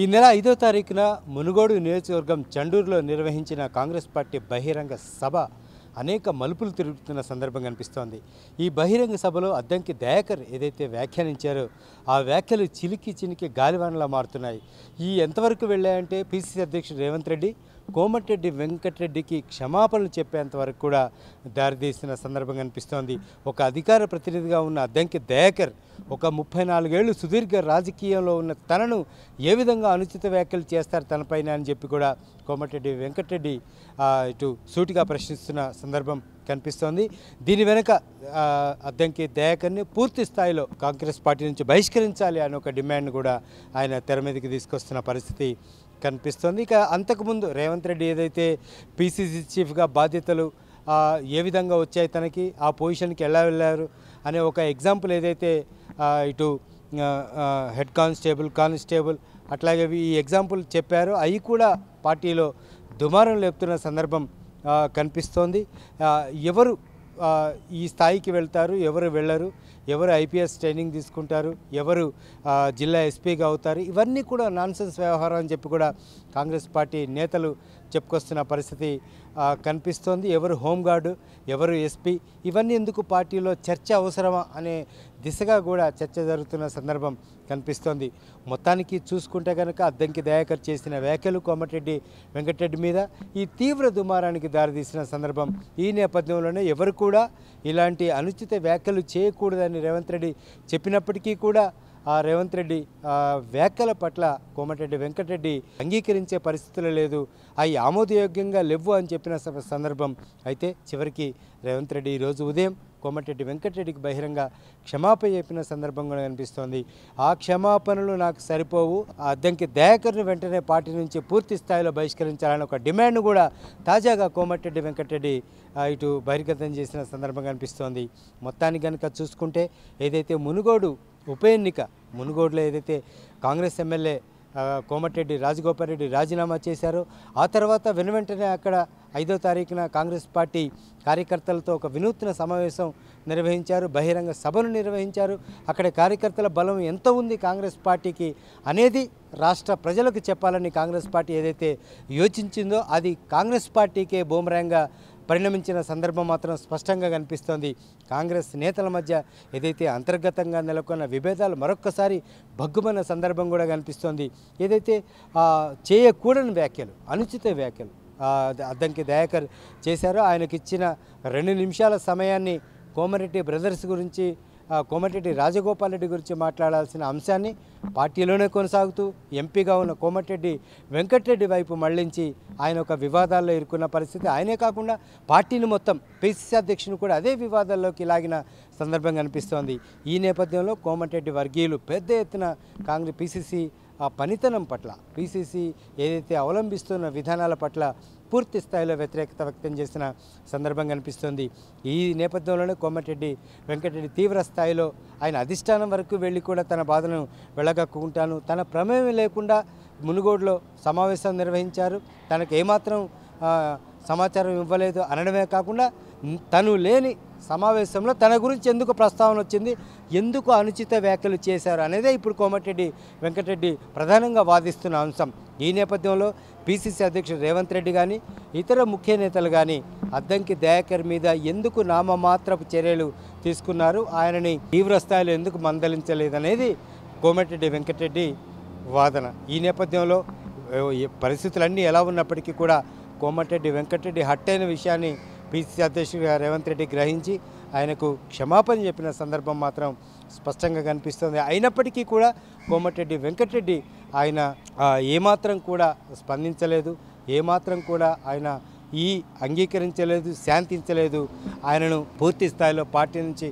ఈ నెల ఐదో తారీఖున మునుగోడు నియోజకవర్గం చండూరులో నిర్వహించిన కాంగ్రెస్ పార్టీ బహిరంగ సభ అనేక మలుపులు తిరుగుతున్న సందర్భం కనిపిస్తోంది ఈ బహిరంగ సభలో అద్దంకి దయాకర్ ఏదైతే వ్యాఖ్యానించారో ఆ వ్యాఖ్యలు చిలికి చిలికి గాలివానలా మారుతున్నాయి ఈ ఎంతవరకు వెళ్ళాయంటే పీసీసీ అధ్యక్షుడు రేవంత్ రెడ్డి కోమటిరెడ్డి వెంకటరెడ్డికి క్షమాపణలు చెప్పేంత వరకు కూడా దారితీసిన సందర్భం కనిపిస్తోంది ఒక అధికార ప్రతినిధిగా ఉన్న అద్దంకి దయాకర్ ఒక ముప్పై నాలుగేళ్లు సుదీర్ఘ రాజకీయంలో ఉన్న తనను ఏ విధంగా అనుచిత వ్యాఖ్యలు చేస్తారు తనపైన అని చెప్పి కూడా కోమటిరెడ్డి వెంకటరెడ్డి ఇటు సూటిగా ప్రశ్నిస్తున్న సందర్భం కనిపిస్తోంది దీని వెనుక అద్దంకి దయాకర్ని పూర్తి స్థాయిలో కాంగ్రెస్ పార్టీ నుంచి బహిష్కరించాలి అనే ఒక డిమాండ్ కూడా ఆయన తెర మీదకి తీసుకొస్తున్న పరిస్థితి కనిపిస్తోంది ఇక అంతకుముందు రేవంత్ రెడ్డి ఏదైతే పీసీసీ చీఫ్గా బాధ్యతలు ఏ విధంగా వచ్చాయి తనకి ఆ పొజిషన్కి ఎలా వెళ్ళారు అనే ఒక ఎగ్జాంపుల్ ఏదైతే ఇటు హెడ్ కానిస్టేబుల్ కానిస్టేబుల్ అట్లాగే ఈ ఎగ్జాంపుల్ చెప్పారు అవి కూడా పార్టీలో దుమారం లేపుతున్న సందర్భం కనిపిస్తోంది ఎవరు ఈ స్థాయికి వెళ్తారు ఎవరు వెళ్ళరు ఎవరు ఐపీఎస్ ట్రైనింగ్ తీసుకుంటారు ఎవరు జిల్లా ఎస్పీగా అవుతారు ఇవన్నీ కూడా నాన్సెన్స్ వ్యవహారం అని చెప్పి కూడా కాంగ్రెస్ పార్టీ నేతలు చెప్పుకొస్తున్న పరిస్థితి కనిపిస్తోంది ఎవరు హోంగార్డు ఎవరు ఎస్పీ ఇవన్నీ ఎందుకు పార్టీలో చర్చ అవసరమా అనే దిశగా కూడా చర్చ జరుగుతున్న సందర్భం కనిపిస్తోంది మొత్తానికి చూసుకుంటే కనుక అద్దంకి దయాకర్ చేసిన వ్యాఖ్యలు కోమటిరెడ్డి వెంకటరెడ్డి మీద ఈ తీవ్ర దుమారానికి దారితీసిన సందర్భం ఈ నేపథ్యంలోనే ఎవరు కూడా ఇలాంటి అనుచిత వ్యాఖ్యలు చేయకూడదని రేవంత్ రెడ్డి చెప్పినప్పటికీ కూడా ఆ రేవంత్ రెడ్డి వ్యాఖ్యల పట్ల కోమటిరెడ్డి వెంకటరెడ్డి అంగీకరించే పరిస్థితులు లేదు అవి ఆమోదయోగ్యంగా లేవు అని చెప్పిన సందర్భం అయితే చివరికి రేవంత్ రెడ్డి ఈరోజు ఉదయం కోమటిరెడ్డి వెంకటరెడ్డికి బహిరంగ క్షమాపణ చెప్పిన సందర్భంగా కనిపిస్తోంది ఆ క్షమాపణలు నాకు సరిపోవు అద్దంకి దయాకర్ని వెంటనే పార్టీ నుంచి పూర్తి స్థాయిలో బహిష్కరించాలని ఒక డిమాండ్ కూడా తాజాగా కోమటిరెడ్డి వెంకటరెడ్డి ఇటు బహిర్గతం చేసిన సందర్భం కనిపిస్తోంది మొత్తానికి కనుక చూసుకుంటే ఏదైతే మునుగోడు ఉప ఎన్నిక మునుగోడులో ఏదైతే కాంగ్రెస్ ఎమ్మెల్యే కోమటిరెడ్డి రాజగోపాల్ రెడ్డి రాజీనామా చేశారు ఆ తర్వాత వెను వెంటనే అక్కడ ఐదో తారీఖున కాంగ్రెస్ పార్టీ కార్యకర్తలతో ఒక వినూత్న సమావేశం నిర్వహించారు బహిరంగ సభను నిర్వహించారు అక్కడ కార్యకర్తల బలం ఎంత ఉంది కాంగ్రెస్ పార్టీకి అనేది రాష్ట్ర ప్రజలకు చెప్పాలని కాంగ్రెస్ పార్టీ ఏదైతే యోచించిందో అది కాంగ్రెస్ పార్టీకే బూమరాంగా పరిణమించిన సందర్భం మాత్రం స్పష్టంగా కనిపిస్తోంది కాంగ్రెస్ నేతల మధ్య ఏదైతే అంతర్గతంగా నెలకొన్న విభేదాలు మరొక్కసారి భగ్గుమన్న సందర్భం కూడా కనిపిస్తోంది ఏదైతే చేయకూడని వ్యాఖ్యలు అనుచిత వ్యాఖ్యలు అద్దంకి దయాకర్ చేశారో ఆయనకిచ్చిన రెండు నిమిషాల సమయాన్ని కోమరెడ్డి బ్రదర్స్ గురించి కోమటిరెడ్డి రాజగోపాల్ రెడ్డి గురించి మాట్లాడాల్సిన అంశాన్ని పార్టీలోనే కొనసాగుతూ ఎంపీగా ఉన్న కోమటిరెడ్డి వెంకటరెడ్డి వైపు మళ్లించి ఆయన ఒక వివాదాల్లో ఇరుకున్న పరిస్థితి ఆయనే కాకుండా పార్టీని మొత్తం పిసిసి అధ్యక్షుని కూడా అదే వివాదాల్లోకి లాగిన సందర్భం కనిపిస్తోంది ఈ నేపథ్యంలో కోమటిరెడ్డి వర్గీయులు పెద్ద ఎత్తున కాంగ్రెస్ పిసిసి ఆ పనితనం పట్ల పీసీసీ ఏదైతే అవలంబిస్తున్న విధానాల పట్ల పూర్తి స్థాయిలో వ్యతిరేకత వ్యక్తం చేసిన సందర్భం కనిపిస్తోంది ఈ నేపథ్యంలోనే కోమటిరెడ్డి వెంకటరెడ్డి తీవ్ర స్థాయిలో ఆయన అధిష్టానం వరకు వెళ్ళి కూడా తన బాధలను వెళ్ళగక్కుంటాను తన ప్రమేయం లేకుండా మునుగోడులో సమావేశం నిర్వహించారు తనకు ఏమాత్రం సమాచారం ఇవ్వలేదు అనడమే కాకుండా తను లేని సమావేశంలో తన గురించి ఎందుకు ప్రస్తావన వచ్చింది ఎందుకు అనుచిత వ్యాఖ్యలు చేశారు అనేదే ఇప్పుడు కోమటిరెడ్డి వెంకటరెడ్డి ప్రధానంగా వాదిస్తున్న అంశం ఈ నేపథ్యంలో పీసీసీ అధ్యక్షుడు రేవంత్ రెడ్డి కానీ ఇతర ముఖ్య నేతలు కానీ అద్దంకి దయాకర్ మీద ఎందుకు నామమాత్రపు చర్యలు తీసుకున్నారు ఆయనని తీవ్ర స్థాయిలో ఎందుకు మందలించలేదనేది కోమటిరెడ్డి వెంకటరెడ్డి వాదన ఈ నేపథ్యంలో పరిస్థితులన్నీ ఎలా ఉన్నప్పటికీ కూడా కోమటిరెడ్డి వెంకటరెడ్డి హట్టైన విషయాన్ని పిసిసి అధ్యక్షుడిగా రేవంత్ రెడ్డి గ్రహించి ఆయనకు క్షమాపణ చెప్పిన సందర్భం మాత్రం స్పష్టంగా కనిపిస్తుంది అయినప్పటికీ కూడా కోమటిరెడ్డి వెంకటరెడ్డి ఆయన ఏమాత్రం కూడా స్పందించలేదు ఏమాత్రం కూడా ఆయన ఈ అంగీకరించలేదు శాంతించలేదు ఆయనను పూర్తి స్థాయిలో పార్టీ నుంచి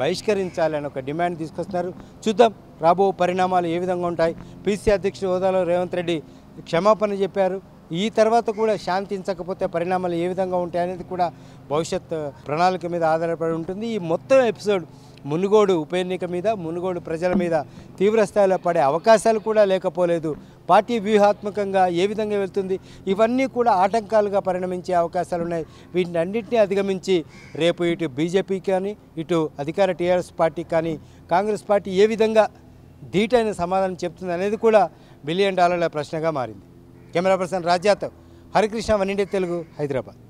బహిష్కరించాలని ఒక డిమాండ్ తీసుకొస్తున్నారు చూద్దాం రాబో పరిణామాలు ఏ విధంగా ఉంటాయి పీసీ అధ్యక్షుడు హోదాలో రేవంత్ రెడ్డి క్షమాపణ చెప్పారు ఈ తర్వాత కూడా శాంతించకపోతే పరిణామాలు ఏ విధంగా ఉంటాయి అనేది కూడా భవిష్యత్ ప్రణాళిక మీద ఆధారపడి ఉంటుంది ఈ మొత్తం ఎపిసోడ్ మునుగోడు ఉప ఎన్నిక మీద మునుగోడు ప్రజల మీద తీవ్రస్థాయిలో పడే అవకాశాలు కూడా లేకపోలేదు పార్టీ వ్యూహాత్మకంగా ఏ విధంగా వెళ్తుంది ఇవన్నీ కూడా ఆటంకాలుగా పరిణమించే అవకాశాలు ఉన్నాయి వీటిని అన్నింటినీ అధిగమించి రేపు ఇటు బీజేపీ కానీ ఇటు అధికార టీఆర్ఎస్ పార్టీ కానీ కాంగ్రెస్ పార్టీ ఏ విధంగా ధీటైన సమాధానం చెప్తుంది అనేది కూడా బిలియన్ డాలర్ల ప్రశ్నగా మారింది కెమెరా పర్సన్ రాజ్యాతవ్ హరికృష్ణ వన్ ఇండియా తెలుగు హైదరాబాద్